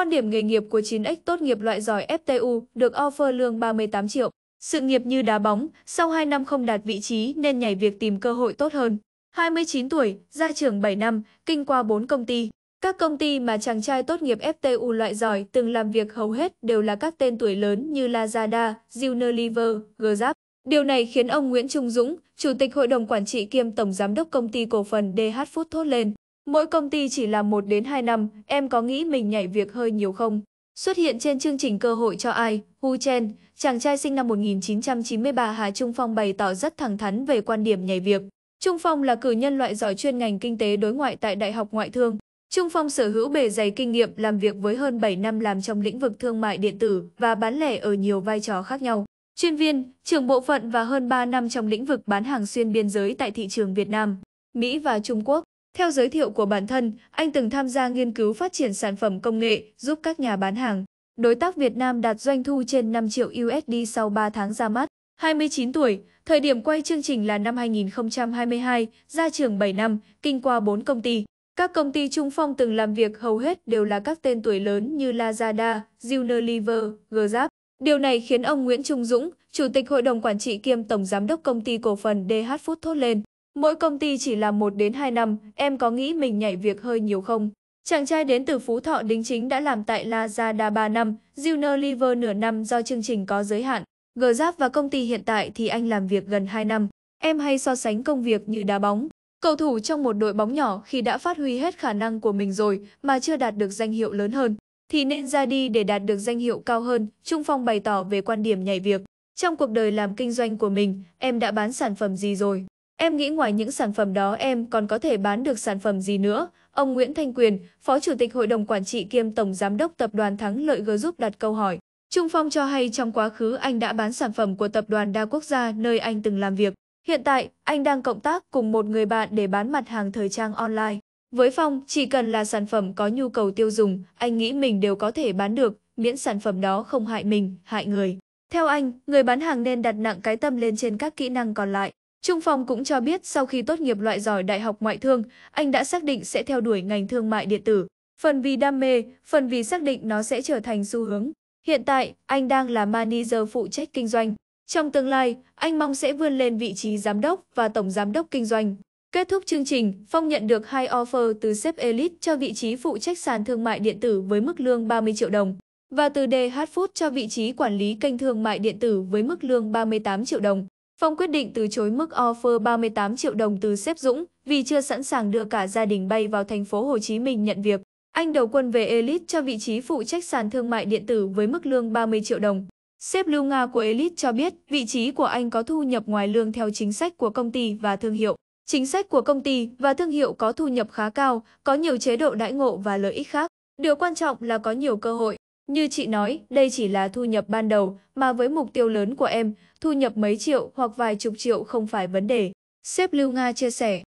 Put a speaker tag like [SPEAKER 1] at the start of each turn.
[SPEAKER 1] Quan điểm nghề nghiệp của 9X tốt nghiệp loại giỏi FTU được offer lương 38 triệu. Sự nghiệp như đá bóng, sau 2 năm không đạt vị trí nên nhảy việc tìm cơ hội tốt hơn. 29 tuổi, ra trường 7 năm, kinh qua 4 công ty. Các công ty mà chàng trai tốt nghiệp FTU loại giỏi từng làm việc hầu hết đều là các tên tuổi lớn như Lazada, Unilever, Gzap. Điều này khiến ông Nguyễn Trung Dũng, Chủ tịch Hội đồng Quản trị kiêm Tổng Giám đốc Công ty Cổ phần DH Food thốt lên. Mỗi công ty chỉ là 1 đến 2 năm, em có nghĩ mình nhảy việc hơi nhiều không? Xuất hiện trên chương trình Cơ hội cho ai, Hu Chen, chàng trai sinh năm 1993 Hà Trung Phong bày tỏ rất thẳng thắn về quan điểm nhảy việc. Trung Phong là cử nhân loại giỏi chuyên ngành kinh tế đối ngoại tại Đại học Ngoại thương. Trung Phong sở hữu bề dày kinh nghiệm làm việc với hơn 7 năm làm trong lĩnh vực thương mại điện tử và bán lẻ ở nhiều vai trò khác nhau. Chuyên viên, trưởng bộ phận và hơn 3 năm trong lĩnh vực bán hàng xuyên biên giới tại thị trường Việt Nam, Mỹ và Trung Quốc. Theo giới thiệu của bản thân, anh từng tham gia nghiên cứu phát triển sản phẩm công nghệ giúp các nhà bán hàng. Đối tác Việt Nam đạt doanh thu trên 5 triệu USD sau 3 tháng ra mắt. 29 tuổi, thời điểm quay chương trình là năm 2022, ra trường 7 năm, kinh qua 4 công ty. Các công ty Trung Phong từng làm việc hầu hết đều là các tên tuổi lớn như Lazada, Unilever, Gzap. Điều này khiến ông Nguyễn Trung Dũng, Chủ tịch Hội đồng Quản trị kiêm Tổng Giám đốc Công ty Cổ phần DH Food thốt lên. Mỗi công ty chỉ là 1 đến 2 năm, em có nghĩ mình nhảy việc hơi nhiều không? Chàng trai đến từ Phú Thọ đính chính đã làm tại Lazada 3 năm, Junior Liver nửa năm do chương trình có giới hạn. Gzap và công ty hiện tại thì anh làm việc gần 2 năm. Em hay so sánh công việc như đá bóng. Cầu thủ trong một đội bóng nhỏ khi đã phát huy hết khả năng của mình rồi mà chưa đạt được danh hiệu lớn hơn, thì nên ra đi để đạt được danh hiệu cao hơn, Trung Phong bày tỏ về quan điểm nhảy việc. Trong cuộc đời làm kinh doanh của mình, em đã bán sản phẩm gì rồi? Em nghĩ ngoài những sản phẩm đó em còn có thể bán được sản phẩm gì nữa? Ông Nguyễn Thanh Quyền, Phó Chủ tịch Hội đồng Quản trị kiêm Tổng Giám đốc Tập đoàn Thắng Lợi G giúp đặt câu hỏi. Trung Phong cho hay trong quá khứ anh đã bán sản phẩm của tập đoàn đa quốc gia nơi anh từng làm việc. Hiện tại, anh đang cộng tác cùng một người bạn để bán mặt hàng thời trang online. Với Phong, chỉ cần là sản phẩm có nhu cầu tiêu dùng, anh nghĩ mình đều có thể bán được, miễn sản phẩm đó không hại mình, hại người. Theo anh, người bán hàng nên đặt nặng cái tâm lên trên các kỹ năng còn lại. Trung Phong cũng cho biết sau khi tốt nghiệp loại giỏi Đại học Ngoại thương, anh đã xác định sẽ theo đuổi ngành thương mại điện tử. Phần vì đam mê, phần vì xác định nó sẽ trở thành xu hướng. Hiện tại, anh đang là manager phụ trách kinh doanh. Trong tương lai, anh mong sẽ vươn lên vị trí giám đốc và tổng giám đốc kinh doanh. Kết thúc chương trình, Phong nhận được hai offer từ sếp Elite cho vị trí phụ trách sàn thương mại điện tử với mức lương 30 triệu đồng và từ DH Food cho vị trí quản lý kênh thương mại điện tử với mức lương 38 triệu đồng. Phong quyết định từ chối mức offer 38 triệu đồng từ sếp Dũng vì chưa sẵn sàng đưa cả gia đình bay vào thành phố Hồ Chí Minh nhận việc. Anh đầu quân về Elite cho vị trí phụ trách sàn thương mại điện tử với mức lương 30 triệu đồng. Sếp Lưu Nga của Elite cho biết vị trí của anh có thu nhập ngoài lương theo chính sách của công ty và thương hiệu. Chính sách của công ty và thương hiệu có thu nhập khá cao, có nhiều chế độ đãi ngộ và lợi ích khác. Điều quan trọng là có nhiều cơ hội. Như chị nói, đây chỉ là thu nhập ban đầu, mà với mục tiêu lớn của em, thu nhập mấy triệu hoặc vài chục triệu không phải vấn đề. Sếp Lưu Nga chia sẻ.